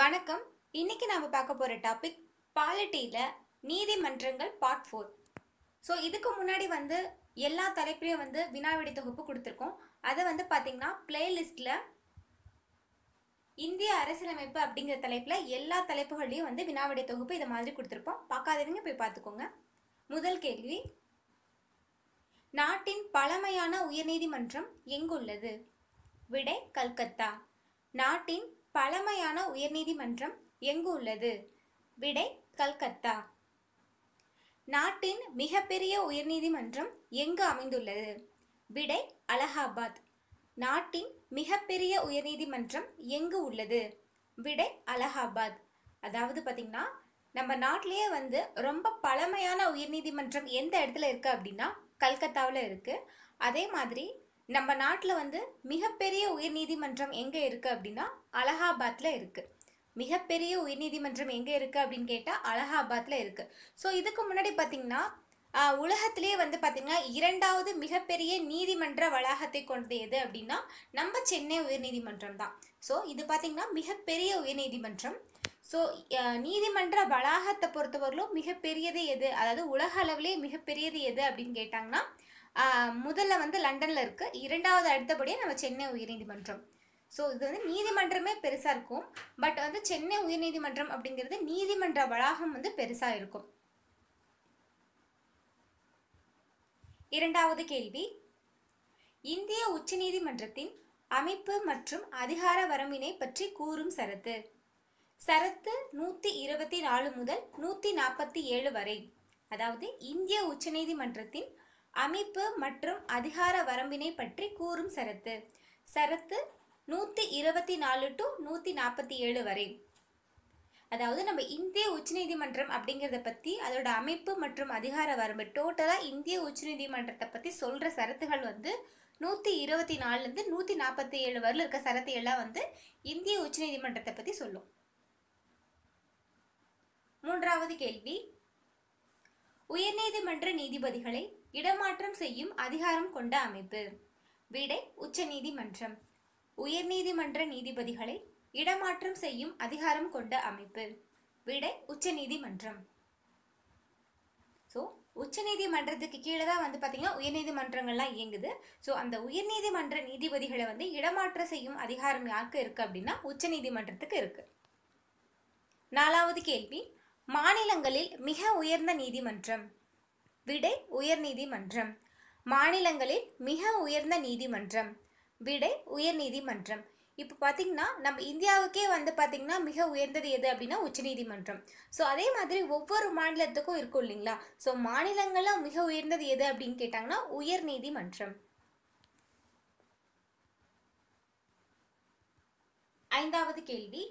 வணக்கம் இன்னைக்கு நாம பார்க்க போகிற டாபிக் பாலிட்டியில் நீதிமன்றங்கள் பார்ட் ஃபோர் ஸோ இதுக்கு முன்னாடி வந்து எல்லா தலைப்பிலையும் வந்து வினாவிடை தொகுப்பு கொடுத்துருக்கோம் அதை வந்து பார்த்திங்கன்னா பிளேலிஸ்ட்டில் இந்திய அரசியலமைப்பு அப்படிங்கிற தலைப்பில் எல்லா தலைப்புகள்லையும் வந்து வினாவிடை தொகுப்பு இதை மாதிரி கொடுத்துருப்போம் பார்க்காதவங்க போய் பார்த்துக்கோங்க முதல் கேள்வி நாட்டின் பழமையான உயர்நீதிமன்றம் எங்குள்ளது விடை கல்கத்தா நாட்டின் பழமையான உயர்நீதிமன்றம் எங்கு உள்ளது விடை கல்கத்தா நாட்டின் மிகப்பெரிய உயர்நீதிமன்றம் எங்கு அமைந்துள்ளது விடை அலகாபாத் நாட்டின் மிகப்பெரிய உயர்நீதிமன்றம் எங்கு உள்ளது விடை அலகாபாத் அதாவது பார்த்திங்கன்னா நம்ம நாட்டிலேயே வந்து ரொம்ப பழமையான உயர்நீதிமன்றம் எந்த இடத்துல இருக்குது அப்படின்னா கல்கத்தாவில் இருக்குது அதே மாதிரி நம்ம நாட்டில் வந்து மிகப்பெரிய உயர்நீதிமன்றம் எங்கே இருக்குது அப்படின்னா அலகாபாத்தில் இருக்குது மிகப்பெரிய உயர்நீதிமன்றம் எங்கே இருக்குது அப்படின்னு கேட்டால் அலகாபாத்தில் இருக்குது ஸோ இதுக்கு முன்னாடி பார்த்திங்கன்னா உலகத்திலே வந்து பார்த்திங்கன்னா இரண்டாவது மிகப்பெரிய நீதிமன்ற வளாகத்தை கொண்டது எது அப்படின்னா நம்ம சென்னை உயர்நீதிமன்றம் தான் ஸோ இது பார்த்திங்கன்னா மிகப்பெரிய உயர்நீதிமன்றம் ஸோ நீதிமன்ற வளாகத்தை பொறுத்தவரையிலும் மிகப்பெரியது எது அதாவது உலக அளவிலே மிகப்பெரியது எது அப்படின்னு கேட்டாங்கன்னா முதல்ல வந்து லண்டனில் இருக்குது இரண்டாவது அடுத்தபடியாக நம்ம சென்னை உயர்நீதிமன்றம் ஸோ இது வந்து நீதிமன்றமே பெருசாக இருக்கும் பட் வந்து சென்னை உயர்நீதிமன்றம் அப்படிங்கிறது நீதிமன்ற வளாகம் வந்து பெருசாக இருக்கும் இரண்டாவது கேள்வி இந்திய உச்சநீதிமன்றத்தின் அமைப்பு மற்றும் அதிகார வரம்பினை பற்றி கூறும் சரத்து சரத்து நூற்றி இருபத்தி நாலு முதல் நூற்றி நாற்பத்தி ஏழு வரை அதாவது இந்திய உச்சநீதிமன்றத்தின் அமைப்பு மற்றும் அதிகார வரம்பினை பற்றி கூறும் சரத்து சரத்து நூற்றி இருபத்தி நாலு டு நூற்றி நாற்பத்தி ஏழு வரை அதாவது நம்ம இந்திய உச்சநீதிமன்றம் அப்படிங்கிறத பற்றி அதோட அமைப்பு மற்றும் அதிகார வரம்பு டோட்டலாக இந்திய உச்சநீதிமன்றத்தை பற்றி சொல்கிற சரத்துகள் வந்து நூற்றி இருபத்தி நாலுலேருந்து நூற்றி நாற்பத்தி ஏழு வரல இருக்க சரத்து எல்லாம் வந்து இந்திய உச்சநீதிமன்றத்தை பற்றி சொல்லும் மூன்றாவது கேள்வி உயர்நீதிமன்ற நீதிபதிகளை இடமாற்றம் செய்யும் அதிகாரம் கொண்ட அமைப்பு விடை உச்சநீதிமன்றம் உயர்நீதிமன்ற நீதிபதிகளை இடமாற்றம் செய்யும் அதிகாரம் கொண்ட அமைப்பு விடை உச்சநீதிமன்றம் ஸோ உச்சநீதிமன்றத்துக்கு கீழே தான் வந்து பார்த்தீங்கன்னா உயர்நீதிமன்றங்கள்லாம் இயங்குது ஸோ அந்த உயர்நீதிமன்ற நீதிபதிகளை வந்து இடமாற்றம் செய்யும் அதிகாரம் யாருக்கு இருக்குது அப்படின்னா உச்சநீதிமன்றத்துக்கு இருக்குது நாலாவது கேள்வி மாநிலங்களில் மிக உயர்ந்த நீதிமன்றம் விடை உயர்நீதிமன்றம் மாநிலங்களில் மிக உயர்ந்த நீதிமன்றம் விடை உயர்நீதிமன்றம் இப்போ பார்த்திங்கன்னா நம்ம இந்தியாவுக்கே வந்து பார்த்திங்கன்னா மிக உயர்ந்தது எது அப்படின்னா உச்சநீதிமன்றம் ஸோ அதே மாதிரி ஒவ்வொரு மாநிலத்துக்கும் இருக்கும் இல்லைங்களா ஸோ மாநிலங்களில் மிக உயர்ந்தது எது அப்படின்னு கேட்டாங்கன்னா உயர்நீதிமன்றம் ஐந்தாவது கேள்வி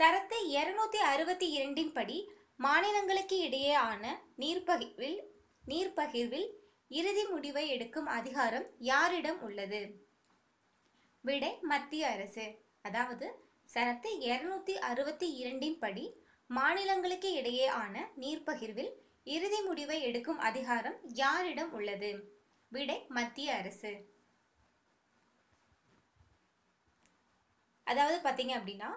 சரத்து இருநூத்தி அறுபத்தி இரண்டின் படி மாநிலங்களுக்கு இடையேயான நீர்பகிர்வில் நீர்பகிர்வில் இறுதி முடிவை எடுக்கும் அதிகாரம் யாரிடம் உள்ளது விடை மத்திய அரசு அதாவது சரத்து இருநூத்தி அறுபத்தி இரண்டின் படி மாநிலங்களுக்கு இடையேயான நீர்பகிர்வில் நீர்ப்பகிர்வில் இறுதி முடிவை எடுக்கும் அதிகாரம் யாரிடம் உள்ளது விடை மத்திய அரசு அதாவது பார்த்தீங்க அப்படின்னா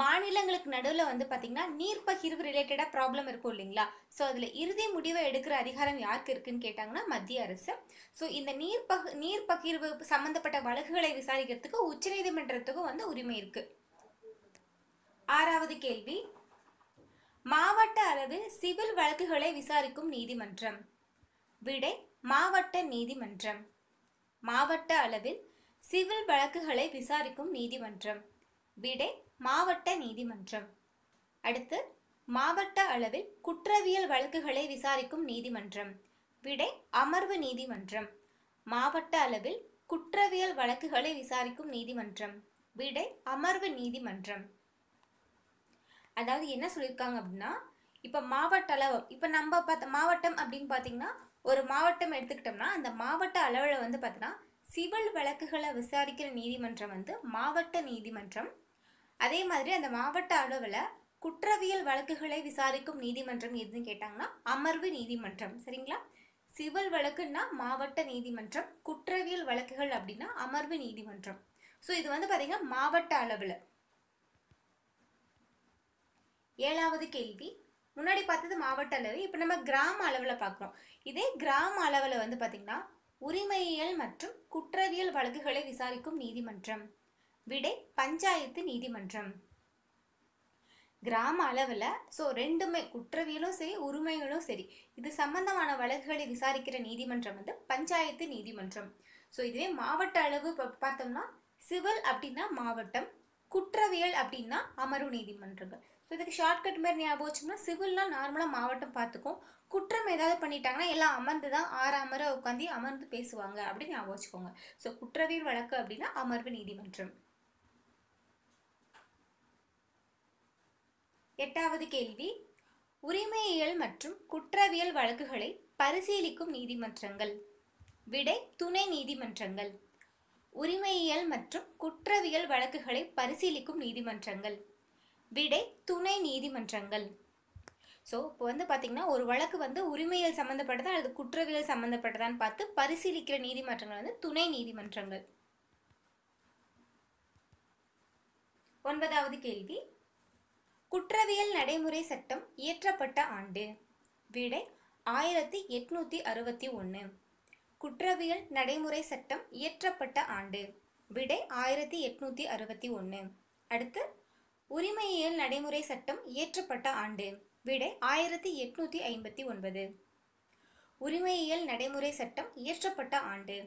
மாநிலங்களுக்கு நடுவில் வந்து பார்த்திங்கன்னா நீர் பகிர்வு ரிலேட்டடாக ப்ராப்ளம் இருக்கும் இல்லைங்களா ஸோ அதில் இறுதி முடிவை எடுக்கிற அதிகாரம் யாருக்கு இருக்குன்னு கேட்டாங்கன்னா மத்திய அரசு ஸோ இந்த நீர் பகு நீர் பகிர்வு சம்மந்தப்பட்ட வழக்குகளை விசாரிக்கிறதுக்கு உச்சநீதிமன்றத்துக்கும் வந்து உரிமை இருக்குது ஆறாவது கேள்வி மாவட்ட அளவில் சிவில் வழக்குகளை விசாரிக்கும் நீதிமன்றம் விடை மாவட்ட நீதிமன்றம் மாவட்ட அளவில் சிவில் வழக்குகளை விசாரிக்கும் நீதிமன்றம் விடை மாவட்ட நீதிமன்றம் அடுத்து மாவட்ட அளவில் குற்றவியல் வழக்குகளை விசாரிக்கும் நீதிமன்றம் விடை அமர்வு நீதிமன்றம் மாவட்ட அளவில் குற்றவியல் வழக்குகளை விசாரிக்கும் நீதிமன்றம் விடை அமர்வு நீதிமன்றம் அதாவது என்ன சொல்லியிருக்காங்க அப்படின்னா இப்போ மாவட்ட அளவு இப்போ நம்ம பார்த்த மாவட்டம் அப்படின்னு பார்த்தீங்கன்னா ஒரு மாவட்டம் எடுத்துக்கிட்டோம்னா அந்த மாவட்ட அளவில் வந்து பார்த்தீங்கன்னா சிவில் வழக்குகளை விசாரிக்கிற நீதிமன்றம் வந்து மாவட்ட நீதிமன்றம் அதே மாதிரி அந்த மாவட்ட அளவில் குற்றவியல் வழக்குகளை விசாரிக்கும் நீதிமன்றம் எதுன்னு கேட்டாங்கன்னா அமர்வு நீதிமன்றம் சரிங்களா சிவில் வழக்குன்னா மாவட்ட நீதிமன்றம் குற்றவியல் வழக்குகள் அப்படின்னா அமர்வு நீதிமன்றம் ஸோ இது வந்து பார்த்திங்கன்னா மாவட்ட அளவில் ஏழாவது கேள்வி முன்னாடி பார்த்தது மாவட்ட அளவு இப்போ நம்ம கிராம அளவில் பார்க்குறோம் இதே கிராம அளவில் வந்து பார்த்திங்கன்னா உரிமையியல் மற்றும் குற்றவியல் வழக்குகளை விசாரிக்கும் நீதிமன்றம் விடை பஞ்சாயத்து நீதிமன்றம் கிராம அளவில் ஸோ ரெண்டுமே குற்றவியலும் சரி உரிமைகளும் சரி இது சம்பந்தமான வழக்குகளை விசாரிக்கிற நீதிமன்றம் வந்து பஞ்சாயத்து நீதிமன்றம் ஸோ இதுவே மாவட்ட அளவு பார்த்தோம்னா சிவில் அப்படின்னா மாவட்டம் குற்றவியல் அப்படின்னா அமர்வு நீதிமன்றங்கள் ஸோ இதுக்கு ஷார்ட்கட் மாதிரி ஞாபகம் வச்சோம்னா சிவில்லாம் நார்மலாக மாவட்டம் பார்த்துக்கும் குற்றம் ஏதாவது பண்ணிட்டாங்கன்னா எல்லாம் அமர்ந்து தான் ஆறு அமர உட்காந்து அமர்ந்து பேசுவாங்க அப்படின்னு ஞாபகம் வச்சுக்கோங்க ஸோ குற்றவியல் வழக்கு அப்படின்னா அமர்வு நீதிமன்றம் எட்டாவது கேள்வி உரிமையியல் மற்றும் குற்றவியல் வழக்குகளை பரிசீலிக்கும் நீதிமன்றங்கள் விடை துணை நீதிமன்றங்கள் உரிமையியல் மற்றும் குற்றவியல் வழக்குகளை பரிசீலிக்கும் நீதிமன்றங்கள் விடை துணை நீதிமன்றங்கள் ஸோ இப்போ வந்து பார்த்திங்கன்னா ஒரு வழக்கு வந்து உரிமையியல் சம்மந்தப்பட்டதா அல்லது குற்றவியல் சம்மந்தப்பட்டதான்னு பார்த்து பரிசீலிக்கிற நீதிமன்றங்கள் வந்து துணை நீதிமன்றங்கள் ஒன்பதாவது கேள்வி குற்றவியல் நடைமுறை சட்டம் இயற்றப்பட்ட ஆண்டு விடை ஆயிரத்தி எட்நூத்தி அறுபத்தி ஒன்று குற்றவியல் நடைமுறை சட்டம் இயற்றப்பட்ட ஆண்டு விடை ஆயிரத்தி எட்நூத்தி அறுபத்தி ஒன்று அடுத்து உரிமையியல் நடைமுறை சட்டம் இயற்றப்பட்ட ஆண்டு விடை ஆயிரத்தி எட்நூத்தி ஐம்பத்தி ஒன்பது உரிமையியல் நடைமுறை சட்டம் இயற்றப்பட்ட ஆண்டு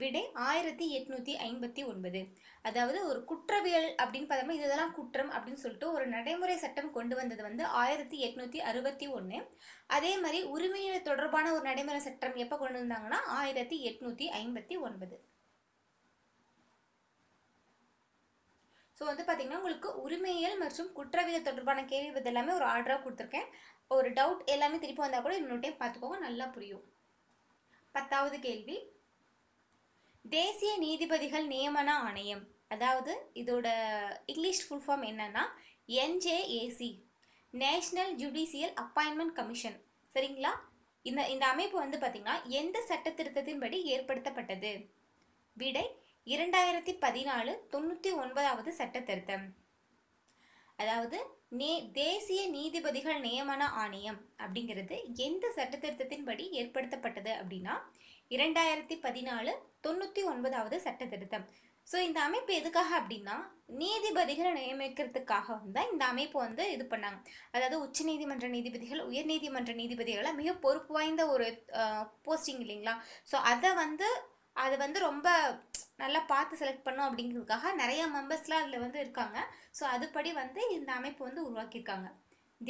விடை ஆயிரத்தி எட்நூற்றி ஐம்பத்தி ஒன்பது அதாவது ஒரு குற்றவியல் அப்படின்னு பார்த்தோம்னா இதெல்லாம் குற்றம் அப்படின்னு சொல்லிட்டு ஒரு நடைமுறை சட்டம் கொண்டு வந்தது வந்து ஆயிரத்தி எட்நூற்றி அறுபத்தி ஒன்று அதே மாதிரி உரிமையில தொடர்பான ஒரு நடைமுறை சட்டம் எப்போ கொண்டு வந்தாங்கன்னா ஆயிரத்தி எட்நூற்றி ஐம்பத்தி ஒன்பது ஸோ வந்து பார்த்திங்கன்னா உங்களுக்கு உரிமையியல் மற்றும் குற்றவியல் தொடர்பான கேள்வி பதில் எல்லாமே ஒரு ஆர்டராக கொடுத்துருக்கேன் ஒரு டவுட் எல்லாமே திருப்பி வந்தால் கூட இன்னொரு டைம் பார்த்துக்கோங்க நல்லா புரியும் பத்தாவது கேள்வி தேசிய நீதிபதிகள் நியமன ஆணையம் அதாவது இதோட இங்கிலீஷ் ஃபுல் ஃபார்ம் என்னன்னா NJAC national judicial appointment commission சரிங்களா இந்த இந்த அமைப்பு வந்து பார்த்திங்கன்னா எந்த சட்ட திருத்தத்தின்படி ஏற்படுத்தப்பட்டது விடை இரண்டாயிரத்தி பதினாலு தொண்ணூற்றி ஒன்பதாவது சட்ட திருத்தம் அதாவது நே தேசிய நீதிபதிகள் நியமன ஆணையம் அப்படிங்கிறது எந்த சட்ட திருத்தத்தின்படி ஏற்படுத்தப்பட்டது அப்படின்னா இரண்டாயிரத்தி பதினாலு தொண்ணூற்றி ஒன்பதாவது சட்ட திருத்தம் ஸோ இந்த அமைப்பு எதுக்காக அப்படின்னா நீதிபதிகளை நியமிக்கிறதுக்காக தான் இந்த அமைப்பு வந்து இது பண்ணாங்க அதாவது உச்ச நீதிமன்ற நீதிபதிகள் உயர்நீதிமன்ற நீதிபதிகளை மிக பொறுப்பு வாய்ந்த ஒரு போஸ்டிங் இல்லைங்களா ஸோ அதை வந்து அதை வந்து ரொம்ப நல்லா பார்த்து செலக்ட் பண்ணும் அப்படிங்கிறதுக்காக நிறைய மெம்பர்ஸ்லாம் அதில் வந்து இருக்காங்க ஸோ அதுபடி வந்து இந்த அமைப்பு வந்து உருவாக்கியிருக்காங்க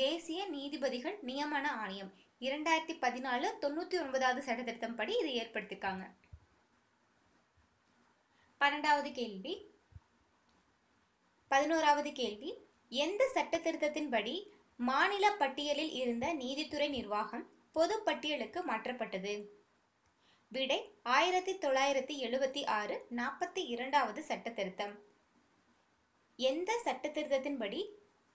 தேசிய நீதிபதிகள் நியமன ஆணையம் இரண்டாயிரத்தி பதினாலு தொண்ணூற்றி ஒன்பதாவது சட்டத்திருத்தம் படி இதை ஏற்படுத்தியிருக்காங்க பன்னெண்டாவது கேள்வி பதினோராவது கேள்வி எந்த சட்ட திருத்தத்தின்படி மாநில பட்டியலில் இருந்த நீதித்துறை நிர்வாகம் பொது பட்டியலுக்கு மாற்றப்பட்டது விடை ஆயிரத்தி தொள்ளாயிரத்தி எழுபத்தி ஆறு நாற்பத்தி இரண்டாவது சட்ட எந்த சட்ட திருத்தத்தின்படி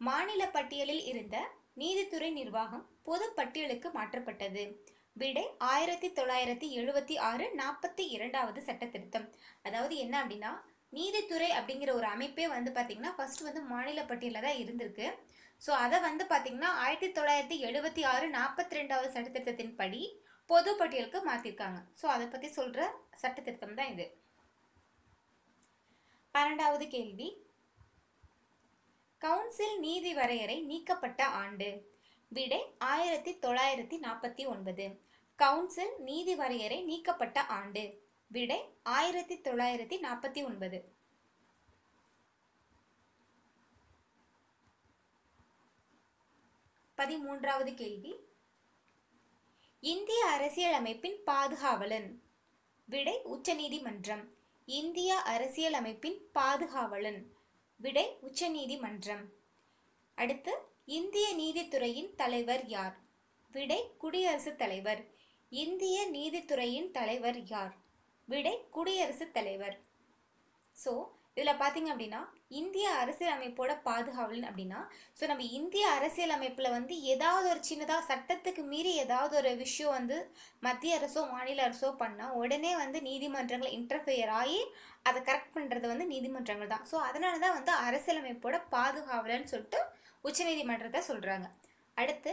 மாநில பட்டியலில் இருந்த நீதித்துறை நிர்வாகம் பொது பட்டியலுக்கு மாற்றப்பட்டது விடை ஆயிரத்தி தொள்ளாயிரத்தி எழுபத்தி ஆறு நாற்பத்தி இரண்டாவது சட்ட திருத்தம் அதாவது என்ன அப்படின்னா நீதித்துறை அப்படிங்கிற ஒரு அமைப்பே வந்து பார்த்திங்கன்னா ஃபஸ்ட்டு வந்து மாநில பட்டியலில் தான் இருந்திருக்கு ஸோ அதை வந்து பார்த்திங்கன்னா ஆயிரத்தி தொள்ளாயிரத்தி எழுபத்தி ஆறு நாற்பத்தி ரெண்டாவது சட்டத்திருத்தத்தின் படி பொது பட்டியலுக்கு மாற்றிருக்காங்க ஸோ அதை பற்றி சொல்கிற சட்டத்திருத்தம் தான் இது பன்னெண்டாவது கேள்வி கவுன்சில் நீதி வரையறை நீக்கப்பட்ட ஆண்டு விடை ஆயிரத்தி தொள்ளாயிரத்தி நாற்பத்தி ஒன்பது கவுன்சில் நீதி வரையறை நீக்கப்பட்ட ஆண்டு விடை ஆயிரத்தி தொள்ளாயிரத்தி நாற்பத்தி ஒன்பது பதிமூன்றாவது கேள்வி இந்திய அரசியலமைப்பின் பாதுகாவலன் விடை உச்சநீதிமன்றம் இந்திய அரசியலமைப்பின் பாதுகாவலன் விடை உச்சநீதிமன்றம் அடுத்து இந்திய நீதித்துறையின் தலைவர் யார் விடை குடியரசுத் தலைவர் இந்திய நீதித்துறையின் தலைவர் யார் விடை குடியரசுத் தலைவர் ஸோ இதில் பார்த்தீங்க அப்படின்னா இந்திய அரசியலமைப்போட பாதுகாவலன் அப்படின்னா ஸோ நம்ம இந்திய அரசியலமைப்பில் வந்து ஏதாவது ஒரு சின்னதாக சட்டத்துக்கு மீறி ஏதாவது ஒரு விஷயம் வந்து மத்திய அரசோ மாநில அரசோ பண்ணால் உடனே வந்து நீதிமன்றங்கள் இன்டர்ஃபியர் ஆகி அதை கரெக்ட் பண்ணுறது வந்து நீதிமன்றங்கள் தான் ஸோ அதனால தான் வந்து அரசியலமைப்போட பாதுகாவலன்னு சொல்லிட்டு உச்சநீதிமன்றத்தை சொல்கிறாங்க அடுத்து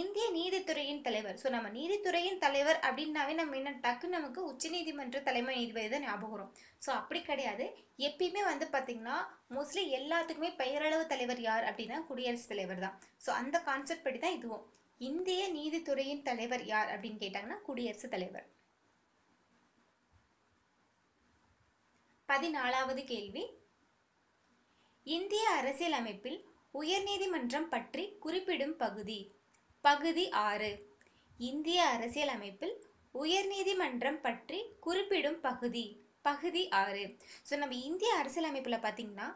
இந்திய நீதித்துறையின் தலைவர் ஸோ நம்ம நீதித்துறையின் தலைவர் அப்படின்னாவே நம்ம என்ன டக்கு நமக்கு உச்சநீதிமன்ற தலைமை நீதிபதி தான் ஞாபகம் ஸோ அப்படி கிடையாது எப்பயுமே வந்து பார்த்திங்கன்னா மோஸ்ட்லி எல்லாத்துக்குமே பெயரளவு தலைவர் யார் அப்படின்னா குடியரசுத் தலைவர் தான் ஸோ அந்த கான்செப்ட் படி தான் இதுவும் இந்திய நீதித்துறையின் தலைவர் யார் அப்படின்னு கேட்டாங்கன்னா குடியரசுத் தலைவர் பதினாலாவது கேள்வி இந்திய அரசியலமைப்பில் உயர்நீதிமன்றம் பற்றி குறிப்பிடும் பகுதி பகுதி ஆறு இந்திய அரசியலமைப்பில் உயர்நீதிமன்றம் பற்றி குறிப்பிடும் பகுதி பகுதி ஆறு ஸோ நம்ம இந்திய அரசியலமைப்பில் பார்த்தீங்கன்னா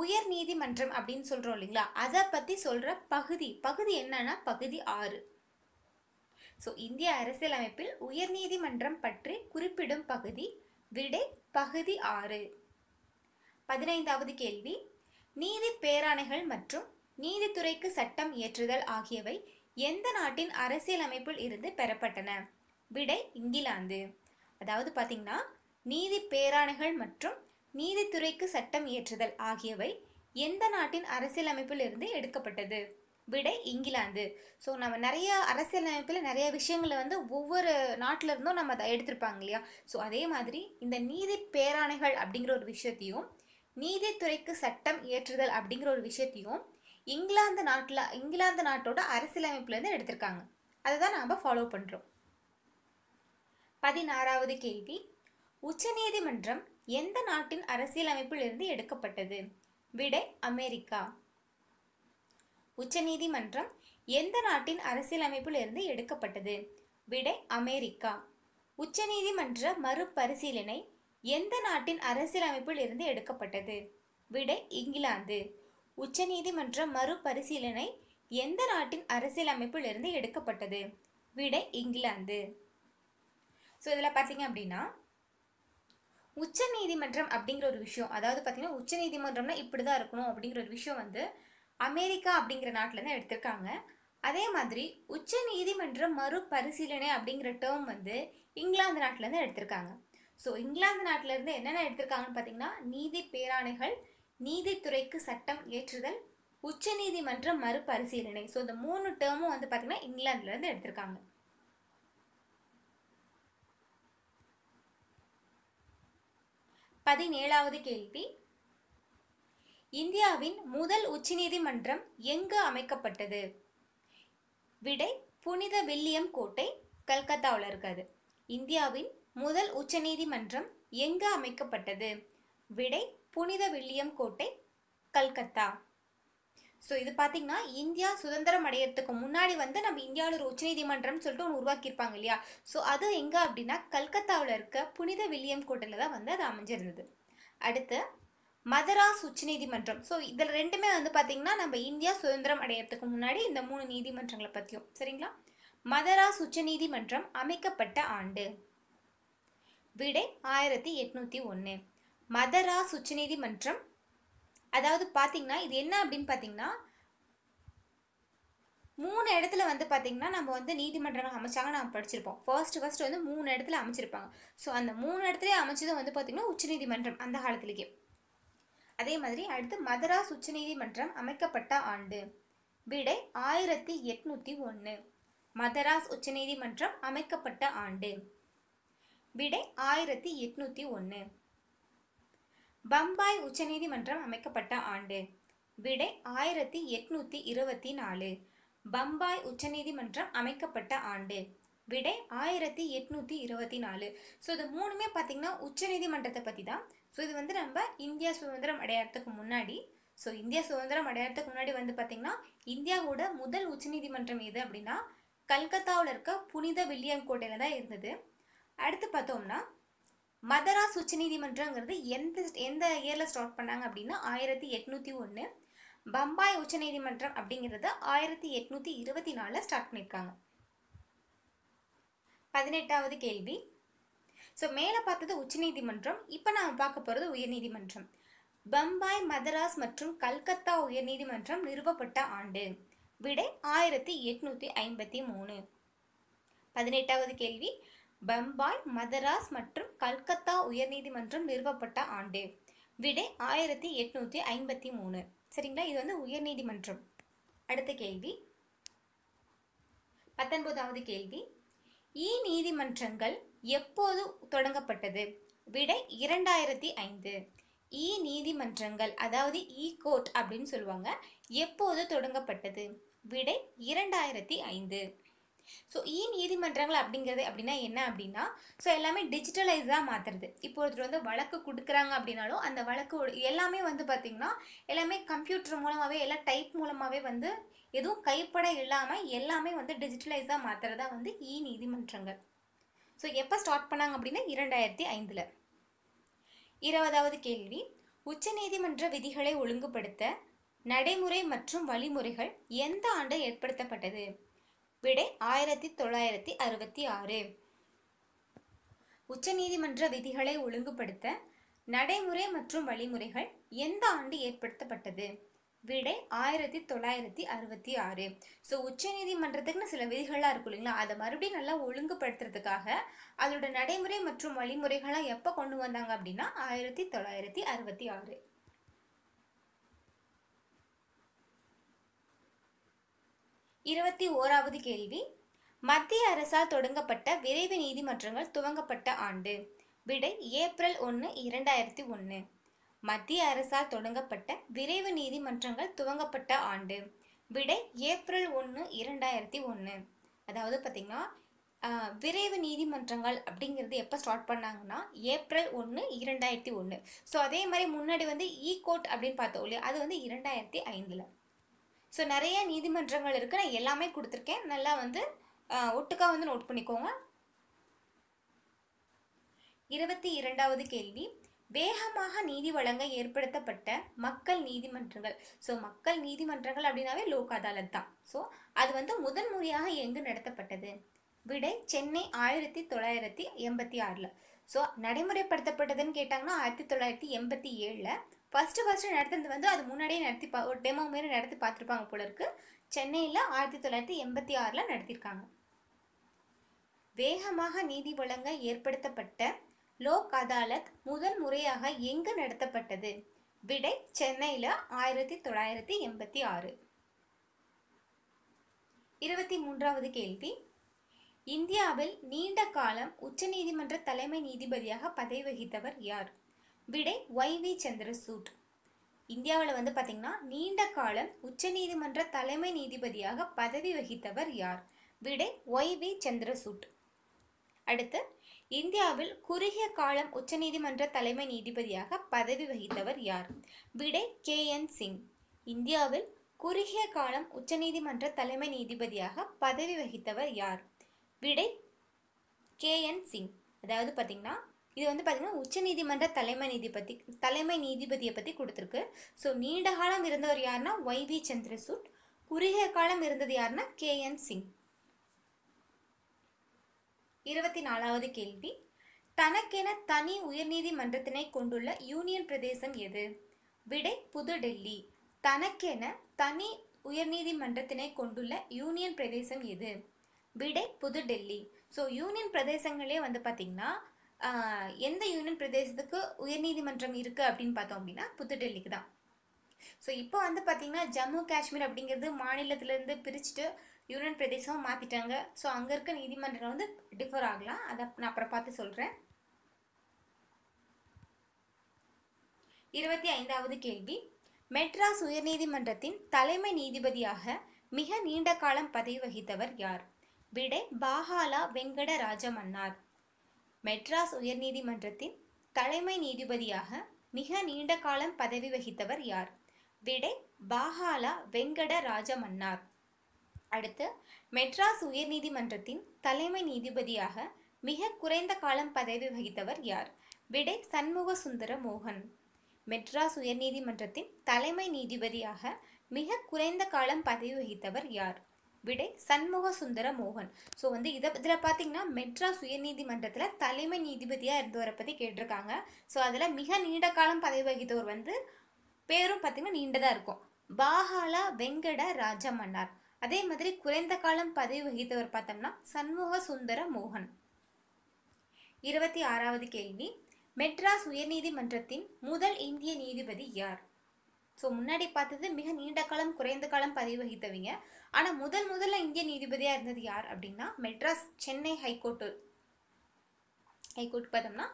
உயர் நீதிமன்றம் அப்படின்னு சொல்கிறோம் இல்லைங்களா அதை பற்றி சொல்கிற பகுதி பகுதி என்னன்னா பகுதி ஆறு ஸோ இந்திய அரசியலமைப்பில் உயர் நீதிமன்றம் பற்றி குறிப்பிடும் பகுதி விடை பகுதி ஆறு பதினைந்தாவது கேள்வி நீதி பேராணைகள் மற்றும் நீதித்துறைக்கு சட்டம் இயற்றுதல் ஆகியவை எந்த நாட்டின் அரசியலமைப்பில் இருந்து பெறப்பட்டன விடை இங்கிலாந்து அதாவது பார்த்தீங்கன்னா நீதி பேராணைகள் மற்றும் நீதித்துறைக்கு சட்டம் இயற்றுதல் ஆகியவை எந்த நாட்டின் அரசியலமைப்பில் இருந்து எடுக்கப்பட்டது விடை இங்கிலாந்து ஸோ நம்ம நிறைய அரசியலமைப்பில் நிறைய விஷயங்களை வந்து ஒவ்வொரு நாட்டில இருந்தும் நம்ம அதை எடுத்திருப்பாங்க இல்லையா ஸோ அதே மாதிரி இந்த நீதி பேராணைகள் அப்படிங்கிற ஒரு விஷயத்தையும் நீதித்துறைக்கு சட்டம் இயற்றுதல் அப்படிங்கிற ஒரு விஷயத்தையும் இங்கிலாந்து நாட்டில் இங்கிலாந்து நாட்டோட அரசியலமைப்புலேருந்து எடுத்திருக்காங்க அதை தான் நாம் ஃபாலோ பண்ணுறோம் பதினாறாவது கேள்வி உச்சநீதிமன்றம் எந்த நாட்டின் அரசியலமைப்பில் இருந்து எடுக்கப்பட்டது விடை அமெரிக்கா உச்சநீதிமன்றம் எந்த நாட்டின் அரசியலமைப்பில் இருந்து எடுக்கப்பட்டது விடை அமெரிக்கா உச்சநீதிமன்ற மறுபரிசீலனை எந்த நாட்டின் அரசியலமைப்பில் இருந்து எடுக்கப்பட்டது விடை இங்கிலாந்து உச்சநீதிமன்ற மறுபரிசீலனை எந்த நாட்டின் அரசியலமைப்பிலிருந்து எடுக்கப்பட்டது விடை இங்கிலாந்து ஸோ இதில் பார்த்தீங்க அப்படின்னா உச்ச நீதிமன்றம் அப்படிங்கிற ஒரு விஷயம் அதாவது பார்த்தீங்கன்னா உச்ச நீதிமன்றம்னா இப்படி தான் இருக்கணும் அப்படிங்கிற ஒரு விஷயம் வந்து அமெரிக்கா அப்படிங்கிற நாட்டிலேருந்து எடுத்திருக்காங்க அதே மாதிரி உச்ச நீதிமன்ற மறுபரிசீலனை அப்படிங்கிற டேர்ம் வந்து இங்கிலாந்து நாட்டிலேருந்து எடுத்திருக்காங்க ஸோ இங்கிலாந்து நாட்டிலேருந்து என்னென்ன எடுத்திருக்காங்கன்னு பார்த்தீங்கன்னா நீதி பேராணைகள் நீதித்துறைக்கு சட்டம் ஏற்றுதல் உச்சநீதிமன்றம் மறுபரிசீலனை ஸோ இந்த மூணு டேர்மும் வந்து பார்த்தீங்கன்னா இங்கிலாந்துலேருந்து எடுத்திருக்காங்க பதினேழாவது கேள்வி இந்தியாவின் முதல் உச்சநீதிமன்றம் எங்கு அமைக்கப்பட்டது விடை புனித வில்லியம் கோட்டை கல்கத்தாவில் இருக்காது இந்தியாவின் முதல் உச்சநீதிமன்றம் எங்கு அமைக்கப்பட்டது விடை புனித வில்லியம் கோட்டை கல்கத்தா ஸோ இது பார்த்தீங்கன்னா இந்தியா சுதந்திரம் அடையிறதுக்கு முன்னாடி வந்து நம்ம இந்தியாவில் ஒரு உச்சநீதிமன்றம்னு சொல்லிட்டு ஒன்று உருவாக்கியிருப்பாங்க இல்லையா ஸோ அது எங்கே அப்படின்னா கல்கத்தாவில் இருக்க புனித வில்லியம் கோட்டையில் தான் வந்து அது அமைஞ்சிருந்தது அடுத்து மதராஸ் உச்சநீதிமன்றம் ஸோ இதில் ரெண்டுமே வந்து பார்த்திங்கன்னா நம்ம இந்தியா சுதந்திரம் அடையிறதுக்கு முன்னாடி இந்த மூணு நீதிமன்றங்களை பற்றியும் சரிங்களா மதராஸ் உச்சநீதிமன்றம் அமைக்கப்பட்ட ஆண்டு விடை ஆயிரத்தி எட்நூற்றி ஒன்று மதராஸ் உச்சநீதிமன்றம் அதாவது பார்த்தீங்கன்னா இது என்ன அப்படின்னு பார்த்தீங்கன்னா மூணு இடத்துல வந்து பார்த்திங்கன்னா நம்ம வந்து நீதிமன்றங்கள் அமைச்சாங்க நம்ம படிச்சிருப்போம் ஃபர்ஸ்ட் ஃபர்ஸ்ட் வந்து மூணு இடத்துல அமைச்சிருப்பாங்க ஸோ அந்த மூணு இடத்துல அமைச்சதும் வந்து பார்த்திங்கன்னா உச்சநீதிமன்றம் அந்த காலத்திலேயே அதே மாதிரி அடுத்து மதராஸ் உச்சநீதிமன்றம் அமைக்கப்பட்ட ஆண்டு விடை ஆயிரத்தி எட்நூற்றி ஒன்று மதராஸ் உச்சநீதிமன்றம் அமைக்கப்பட்ட ஆண்டு விடை ஆயிரத்தி எட்நூற்றி ஒன்று பம்பாய் உச்சநீதிமன்றம் அமைக்கப்பட்ட ஆண்டு விடை ஆயிரத்தி எட்நூத்தி இருபத்தி நாலு பம்பாய் உச்சநீதிமன்றம் அமைக்கப்பட்ட ஆண்டு விடை ஆயிரத்தி எட்நூத்தி இருபத்தி நாலு ஸோ இது மூணுமே பார்த்தீங்கன்னா உச்சநீதிமன்றத்தை பற்றி தான் ஸோ இது வந்து நம்ம இந்தியா சுதந்திரம் அடையாளத்துக்கு முன்னாடி ஸோ இந்தியா சுதந்திரம் அடையாளத்துக்கு முன்னாடி வந்து பார்த்திங்கன்னா இந்தியாவோட முதல் உச்சநீதிமன்றம் எது அப்படின்னா கல்கத்தாவில் இருக்க புனித வில்லியம் கோட்டையில் தான் இருந்தது அடுத்து பார்த்தோம்னா மதராஸ் நீதிமன்றங்கிறது எந்த எந்த இயரில் ஸ்டார்ட் பண்ணாங்க அப்படின்னா ஆயிரத்தி எட்நூற்றி ஒன்று பம்பாய் உச்ச நீதிமன்றம் அப்படிங்கிறது ஆயிரத்தி எட்நூற்றி இருபத்தி நாலில் ஸ்டார்ட் பண்ணியிருக்காங்க பதினெட்டாவது கேள்வி ஸோ மேலே பார்த்தது உச்ச நீதிமன்றம் இப்போ நாம் பார்க்க போகிறது உயர்நீதிமன்றம் பம்பாய் மதராஸ் மற்றும் கல்கத்தா உயர்நீதிமன்றம் நிறுவப்பட்ட ஆண்டு விடை ஆயிரத்தி எட்நூற்றி ஐம்பத்தி மூணு பதினெட்டாவது கேள்வி பம்பாய் மதராஸ் மற்றும் கல்கத்தா உயர்நீதிமன்றம் நிறுவப்பட்ட ஆண்டு விடை ஆயிரத்தி எட்நூற்றி ஐம்பத்தி மூணு சரிங்களா இது வந்து உயர்நீதிமன்றம் அடுத்த கேள்வி பத்தொன்பதாவது கேள்வி இ நீதிமன்றங்கள் எப்போது தொடங்கப்பட்டது விடை இரண்டாயிரத்தி ஐந்து இ நீதிமன்றங்கள் அதாவது இ கோர்ட் அப்படின்னு சொல்லுவாங்க எப்போது தொடங்கப்பட்டது விடை இரண்டாயிரத்தி ஐந்து ஸோ இ நீதிமன்றங்கள் அப்படிங்கிறது அப்படின்னா என்ன அப்படின்னா ஸோ எல்லாமே டிஜிட்டலைஸாக மாற்றுறது இப்போ ஒருத்தர் வந்து வழக்கு கொடுக்குறாங்க அப்படின்னாலும் அந்த வழக்கு எல்லாமே வந்து பார்த்திங்கன்னா எல்லாமே கம்ப்யூட்டர் மூலமாகவே எல்லாம் டைப் மூலமாகவே வந்து எதுவும் கைப்பட இல்லாமல் எல்லாமே வந்து டிஜிட்டலைஸாக மாற்றுறதா வந்து இ நீதிமன்றங்கள் ஸோ எப்போ ஸ்டார்ட் பண்ணாங்க அப்படின்னா இரண்டாயிரத்தி ஐந்தில் இருபதாவது கேள்வி உச்சநீதிமன்ற விதிகளை ஒழுங்குபடுத்த நடைமுறை மற்றும் வழிமுறைகள் எந்த ஆண்டு ஏற்படுத்தப்பட்டது விடை ஆயிரத்தி தொள்ளாயிரத்தி அறுபத்தி ஆறு உச்சநீதிமன்ற விதிகளை ஒழுங்குபடுத்த நடைமுறை மற்றும் வழிமுறைகள் எந்த ஆண்டு ஏற்படுத்தப்பட்டது விடை ஆயிரத்தி தொள்ளாயிரத்தி அறுபத்தி ஆறு ஸோ உச்சநீதிமன்றத்துக்குன்னு சில விதிகள்லாம் இருக்கும் இல்லைங்களா அதை மறுபடியும் நல்லா ஒழுங்குபடுத்துறதுக்காக அதோட நடைமுறை மற்றும் வழிமுறைகளாக எப்போ கொண்டு வந்தாங்க அப்படின்னா ஆயிரத்தி தொள்ளாயிரத்தி அறுபத்தி ஆறு இருபத்தி ஓராவது கேள்வி மத்திய அரசால் தொடங்கப்பட்ட விரைவு நீதிமன்றங்கள் துவங்கப்பட்ட ஆண்டு விடை ஏப்ரல் ஒன்று இரண்டாயிரத்தி ஒன்று மத்திய அரசால் தொடங்கப்பட்ட விரைவு நீதிமன்றங்கள் துவங்கப்பட்ட ஆண்டு விடை ஏப்ரல் ஒன்று இரண்டாயிரத்தி ஒன்று அதாவது பார்த்திங்கன்னா விரைவு நீதிமன்றங்கள் அப்படிங்கிறது எப்போ ஸ்டார்ட் பண்ணாங்கன்னா ஏப்ரல் ஒன்று இரண்டாயிரத்தி ஒன்று ஸோ அதே மாதிரி முன்னாடி வந்து இ e கோர்ட் அப்படின்னு பார்த்தோம் இல்லையா அது வந்து இரண்டாயிரத்தி ஐந்தில் ஸோ நிறைய நீதிமன்றங்கள் இருக்குது நான் எல்லாமே கொடுத்துருக்கேன் நல்லா வந்து ஒட்டுக்காக வந்து நோட் பண்ணிக்கோங்க இருபத்தி இரண்டாவது கேள்வி வேகமாக நீதி வழங்க ஏற்படுத்தப்பட்ட மக்கள் நீதிமன்றங்கள் ஸோ மக்கள் நீதிமன்றங்கள் அப்படின்னாவே லோக் அதாலத் தான் ஸோ அது வந்து முதன் முறையாக எங்கு நடத்தப்பட்டது விடை சென்னை ஆயிரத்தி தொள்ளாயிரத்தி எண்பத்தி ஆறில் ஸோ நடைமுறைப்படுத்தப்பட்டதுன்னு கேட்டாங்கன்னா ஆயிரத்தி தொள்ளாயிரத்தி எண்பத்தி ஏழில் ஃபஸ்ட்டு ஃபஸ்ட்டு நடத்துறது வந்து அது முன்னாடியே நடத்தி பா ஒரு டெமோ மாரி நடத்தி பார்த்துருப்பாங்க போல இருக்கு சென்னையில் ஆயிரத்தி தொள்ளாயிரத்தி எண்பத்தி ஆறில் நடத்தியிருக்காங்க வேகமாக நீதி வழங்க ஏற்படுத்தப்பட்ட லோக் அதாலத் முதல் முறையாக எங்கு நடத்தப்பட்டது விடை சென்னையில் ஆயிரத்தி தொள்ளாயிரத்தி எண்பத்தி ஆறு இருபத்தி மூன்றாவது கேள்வி இந்தியாவில் நீண்ட காலம் உச்சநீதிமன்ற தலைமை நீதிபதியாக பதவி வகித்தவர் யார் விடை ஒய் வி சந்திரசூட் இந்தியாவில் வந்து பார்த்திங்கன்னா நீண்ட காலம் உச்சநீதிமன்ற தலைமை நீதிபதியாக பதவி வகித்தவர் யார் விடை ஒய் வி சந்திரசூட் அடுத்து இந்தியாவில் குறுகிய காலம் உச்சநீதிமன்ற தலைமை நீதிபதியாக பதவி வகித்தவர் யார் விடை கே என் சிங் இந்தியாவில் குறுகிய காலம் உச்சநீதிமன்ற தலைமை நீதிபதியாக பதவி வகித்தவர் யார் விடை கே என் சிங் அதாவது பார்த்திங்கன்னா இது வந்து பார்த்திங்கன்னா உச்சநீதிமன்ற தலைமை நீதிபதி தலைமை நீதிபதியை பற்றி கொடுத்துருக்கு ஸோ நீண்ட காலம் இருந்தவர் யாருன்னா ஒய் வி சந்திரசூட் குறுகிய காலம் இருந்தது யாருன்னா கே என் சிங் இருபத்தி நாலாவது கேள்வி தனக்கென தனி உயர்நீதிமன்றத்தினை கொண்டுள்ள யூனியன் பிரதேசம் எது விடை புதுடெல்லி தனக்கென தனி உயர்நீதிமன்றத்தினை கொண்டுள்ள யூனியன் பிரதேசம் எது விடை புதுடெல்லி ஸோ யூனியன் பிரதேசங்களே வந்து பார்த்திங்கன்னா எந்த யூனியன் பிரதேசத்துக்கு உயர்நீதிமன்றம் இருக்குது அப்படின்னு பார்த்தோம் அப்படின்னா புதுடெல்லிக்கு தான் ஸோ இப்போ வந்து பார்த்திங்கன்னா ஜம்மு காஷ்மீர் அப்படிங்கிறது மாநிலத்திலேருந்து பிரிச்சுட்டு யூனியன் பிரதேசம் மாற்றிட்டாங்க ஸோ அங்கே இருக்க நீதிமன்றம் வந்து டிஃபர் ஆகலாம் அதை நான் அப்புறம் பார்த்து சொல்கிறேன் இருபத்தி ஐந்தாவது கேள்வி மெட்ராஸ் உயர்நீதிமன்றத்தின் தலைமை நீதிபதியாக மிக நீண்ட காலம் பதவி வகித்தவர் யார் விடை பாகாலா வெங்கட ராஜமன்னார் மெட்ராஸ் உயர்நீதிமன்றத்தின் தலைமை நீதிபதியாக மிக நீண்ட காலம் பதவி வகித்தவர் யார் விடை பாகாலா வெங்கட ராஜமன்னார் அடுத்து மெட்ராஸ் உயர்நீதிமன்றத்தின் தலைமை நீதிபதியாக மிக குறைந்த காலம் பதவி வகித்தவர் யார் விடை சண்முக சுந்தர மோகன் மெட்ராஸ் உயர்நீதிமன்றத்தின் தலைமை நீதிபதியாக மிக குறைந்த காலம் பதவி வகித்தவர் யார் விடை சண்முக சுந்தர மோகன் ஸோ வந்து இதை இதில் பார்த்தீங்கன்னா மெட்ராஸ் உயர்நீதிமன்றத்தில் தலைமை நீதிபதியாக இருந்தவரை பற்றி கேட்டிருக்காங்க ஸோ அதில் மிக நீண்ட காலம் பதவி வகித்தவர் வந்து பேரும் பார்த்திங்கன்னா நீண்டதாக இருக்கும் பாகாலா வெங்கட ராஜமன்னார் அதே மாதிரி குறைந்த காலம் பதவி வகித்தவர் பார்த்தோம்னா சண்முக சுந்தர மோகன் இருபத்தி ஆறாவது கேள்வி மெட்ராஸ் உயர்நீதிமன்றத்தின் முதல் இந்திய நீதிபதி யார் ஸோ முன்னாடி பார்த்தது மிக நீண்ட காலம் குறைந்த காலம் பதிவு வகித்தவங்க ஆனால் முதல் முதல்ல இந்திய நீதிபதியாக இருந்தது யார் அப்படின்னா மெட்ராஸ் சென்னை ஹைகோர்ட்டு ஹைகோர்ட் பார்த்தோம்னா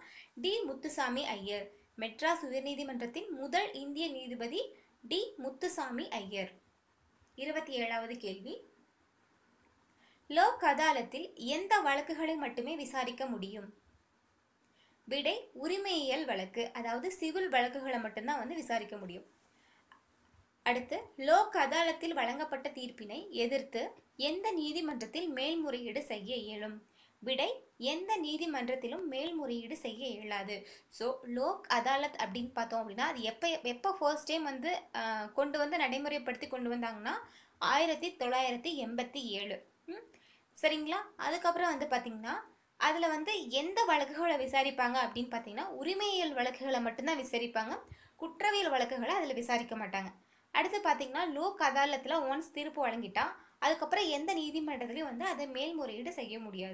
டி முத்துசாமி ஐயர் மெட்ராஸ் உயர்நீதிமன்றத்தின் முதல் இந்திய நீதிபதி டி முத்துசாமி ஐயர் இருபத்தி ஏழாவது கேள்வி லோக் அதாலத்தில் எந்த வழக்குகளை மட்டுமே விசாரிக்க முடியும் விடை உரிமையியல் வழக்கு அதாவது சிவில் வழக்குகளை மட்டும்தான் வந்து விசாரிக்க முடியும் அடுத்து லோக் அதாலத்தில் வழங்கப்பட்ட தீர்ப்பினை எதிர்த்து எந்த நீதிமன்றத்தில் மேல்முறையீடு செய்ய இயலும் விடை எந்த நீதிமன்றத்திலும் மேல்முறையீடு செய்ய இயலாது ஸோ லோக் அதாலத் அப்படின்னு பார்த்தோம் அப்படின்னா அது எப்போ எப்போ ஃபர்ஸ்ட் டைம் வந்து கொண்டு வந்து நடைமுறைப்படுத்தி கொண்டு வந்தாங்கன்னா ஆயிரத்தி தொள்ளாயிரத்தி எண்பத்தி ஏழு சரிங்களா அதுக்கப்புறம் வந்து பார்த்திங்கன்னா அதில் வந்து எந்த வழக்குகளை விசாரிப்பாங்க அப்படின்னு பார்த்தீங்கன்னா உரிமையியல் வழக்குகளை மட்டும்தான் விசாரிப்பாங்க குற்றவியல் வழக்குகளை அதில் விசாரிக்க மாட்டாங்க அடுத்து பார்த்தீங்கன்னா லோக் அதாலத்தில் ஒன்ஸ் தீர்ப்பு வழங்கிட்டா அதுக்கப்புறம் எந்த நீதிமன்றத்திலையும் வந்து அதை மேல்முறையீடு செய்ய முடியாது